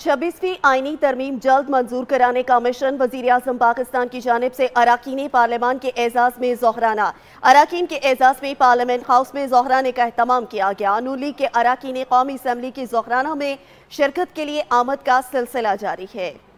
छब्बीसवीं आइनी तरमीम जल्द मंजूर कराने का मिशन वजीर अजम पाकिस्तान की जानब से अरकान पार्लियामान के एजाज में जहराना अरकान के एजाज में पार्लियामेंट हाउस में जहराने का अहतमाम किया गया नू लीग के अरकान कौमी असम्बली की जहराना में शिरकत के लिए आमद का सिलसिला जारी है